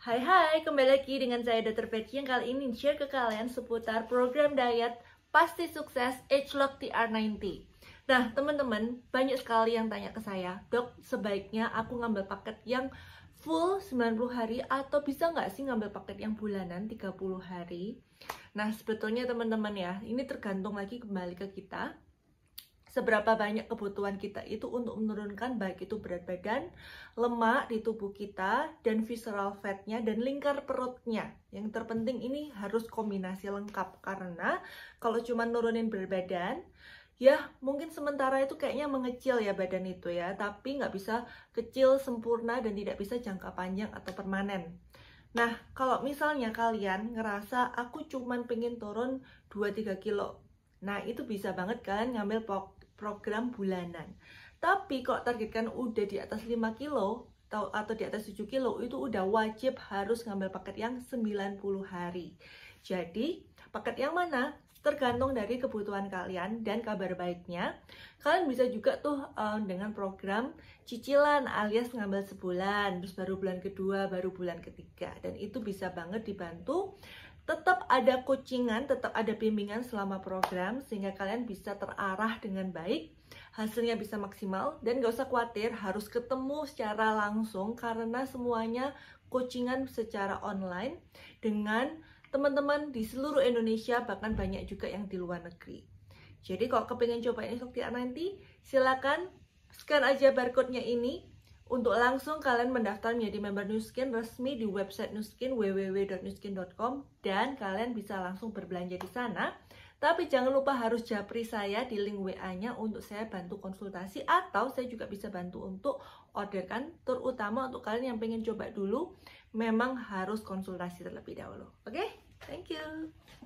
Hai hai, kembali lagi dengan saya Dr. Peci yang kali ini share ke kalian seputar program diet Pasti Sukses H-Lock TR90 Nah teman-teman, banyak sekali yang tanya ke saya Dok, sebaiknya aku ngambil paket yang full 90 hari atau bisa nggak sih ngambil paket yang bulanan 30 hari? Nah sebetulnya teman-teman ya, ini tergantung lagi kembali ke kita seberapa banyak kebutuhan kita itu untuk menurunkan baik itu berat badan, lemak di tubuh kita, dan visceral fatnya, dan lingkar perutnya. Yang terpenting ini harus kombinasi lengkap karena kalau cuma nurunin berat badan, ya mungkin sementara itu kayaknya mengecil ya badan itu ya, tapi nggak bisa kecil sempurna dan tidak bisa jangka panjang atau permanen. Nah, kalau misalnya kalian ngerasa aku cuman pengen turun 2-3 kilo Nah, itu bisa banget kalian ngambil program bulanan. Tapi kok targetkan udah di atas 5 kilo atau, di atas 7 kilo itu udah wajib harus ngambil paket yang 90 hari. Jadi, paket yang mana tergantung dari kebutuhan kalian dan kabar baiknya. Kalian bisa juga tuh um, dengan program cicilan alias ngambil sebulan, terus baru bulan kedua, baru bulan ketiga. Dan itu bisa banget dibantu tetap ada coachingan, tetap ada bimbingan selama program sehingga kalian bisa terarah dengan baik, hasilnya bisa maksimal dan gak usah khawatir harus ketemu secara langsung karena semuanya coachingan secara online dengan teman-teman di seluruh Indonesia bahkan banyak juga yang di luar negeri. Jadi kalau kepengen coba Soktia nanti silakan scan aja barcode-nya ini untuk langsung kalian mendaftar menjadi member Nuskin resmi di website Nuskin www.nuskin.com dan kalian bisa langsung berbelanja di sana. Tapi jangan lupa harus japri saya di link WA-nya untuk saya bantu konsultasi atau saya juga bisa bantu untuk orderkan terutama untuk kalian yang pengen coba dulu memang harus konsultasi terlebih dahulu. Oke, okay? thank you.